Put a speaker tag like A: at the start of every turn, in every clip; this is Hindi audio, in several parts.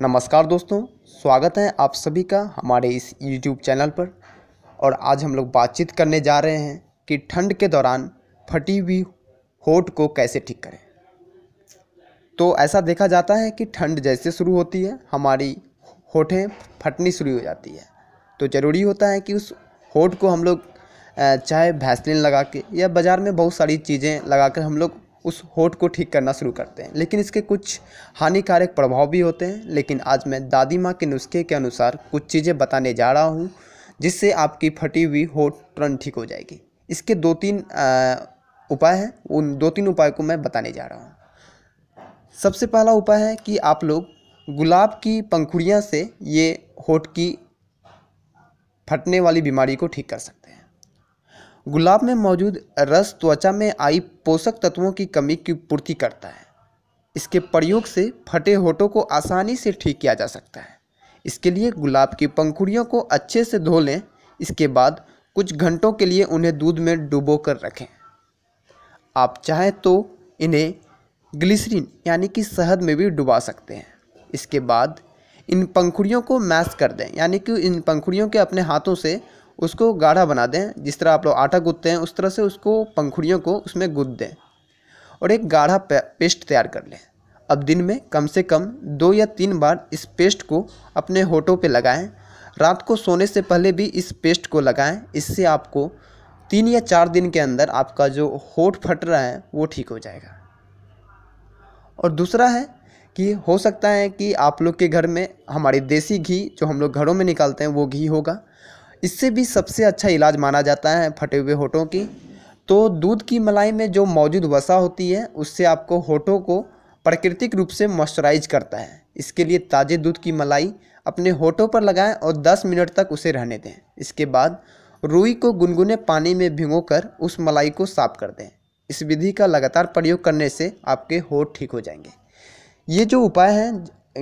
A: नमस्कार दोस्तों स्वागत है आप सभी का हमारे इस यूट्यूब चैनल पर और आज हम लोग बातचीत करने जा रहे हैं कि ठंड के दौरान फटी हुई होठ को कैसे ठीक करें तो ऐसा देखा जाता है कि ठंड जैसे शुरू होती है हमारी होठें फटनी शुरू हो जाती है तो ज़रूरी होता है कि उस होठ को हम लोग चाहे भैसलिन लगा के या बाज़ार में बहुत सारी चीज़ें लगा कर हम लोग उस होठ को ठीक करना शुरू करते हैं लेकिन इसके कुछ हानिकारक प्रभाव भी होते हैं लेकिन आज मैं दादी माँ के नुस्खे के अनुसार कुछ चीज़ें बताने जा रहा हूँ जिससे आपकी फटी हुई होठ तुरंत ठीक हो जाएगी इसके दो तीन उपाय हैं उन दो तीन उपाय को मैं बताने जा रहा हूँ सबसे पहला उपाय है कि आप लोग गुलाब की पंखुड़ियाँ से ये होठ की फटने वाली बीमारी को ठीक कर सकते गुलाब में मौजूद रस त्वचा में आई पोषक तत्वों की कमी की पूर्ति करता है इसके प्रयोग से फटे होठों को आसानी से ठीक किया जा सकता है इसके लिए गुलाब की पंखुड़ियों को अच्छे से धो लें इसके बाद कुछ घंटों के लिए उन्हें दूध में डुबो कर रखें आप चाहें तो इन्हें ग्लिसरीन यानी कि शहद में भी डुबा सकते हैं इसके बाद इन पंखुड़ियों को मैश कर दें यानी कि इन पंखुड़ियों के अपने हाथों से उसको गाढ़ा बना दें जिस तरह आप लोग आटा गूँथते हैं उस तरह से उसको पंखुड़ियों को उसमें गूँथ दें और एक गाढ़ा पेस्ट तैयार कर लें अब दिन में कम से कम दो या तीन बार इस पेस्ट को अपने होठों पे लगाएं रात को सोने से पहले भी इस पेस्ट को लगाएं इससे आपको तीन या चार दिन के अंदर आपका जो होठ फट रहा है वो ठीक हो जाएगा और दूसरा है कि हो सकता है कि आप लोग के घर में हमारी देसी घी जो हम लोग घरों में निकालते हैं वो घी होगा इससे भी सबसे अच्छा इलाज माना जाता है फटे हुए होठों की तो दूध की मलाई में जो मौजूद वसा होती है उससे आपको होठों को प्राकृतिक रूप से मॉइस्चराइज करता है इसके लिए ताज़े दूध की मलाई अपने होठों पर लगाएं और 10 मिनट तक उसे रहने दें इसके बाद रुई को गुनगुने पानी में भिगोकर उस मलाई को साफ कर दें इस विधि का लगातार प्रयोग करने से आपके होठ ठीक हो जाएंगे ये जो उपाय हैं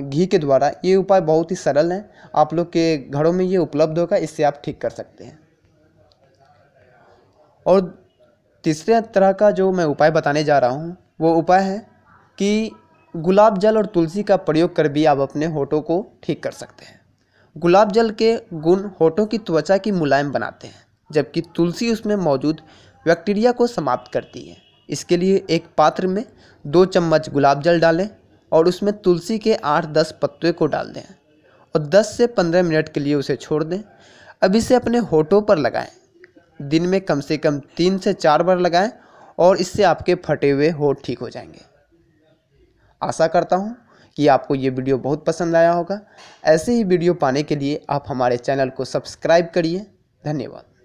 A: घी के द्वारा ये उपाय बहुत ही सरल है आप लोग के घरों में ये उपलब्ध होगा इससे आप ठीक कर सकते हैं और तीसरे तरह का जो मैं उपाय बताने जा रहा हूँ वो उपाय है कि गुलाब जल और तुलसी का प्रयोग कर भी आप अपने होठों को ठीक कर सकते हैं गुलाब जल के गुण होठों की त्वचा की मुलायम बनाते हैं जबकि तुलसी उसमें मौजूद बैक्टीरिया को समाप्त करती है इसके लिए एक पात्र में दो चम्मच गुलाब जल डालें और उसमें तुलसी के आठ दस पत्ते को डाल दें और दस से पंद्रह मिनट के लिए उसे छोड़ दें अब इसे अपने होठों पर लगाएं दिन में कम से कम तीन से चार बार लगाएं और इससे आपके फटे हुए होठ ठीक हो जाएंगे आशा करता हूँ कि आपको ये वीडियो बहुत पसंद आया होगा ऐसे ही वीडियो पाने के लिए आप हमारे चैनल को सब्सक्राइब करिए धन्यवाद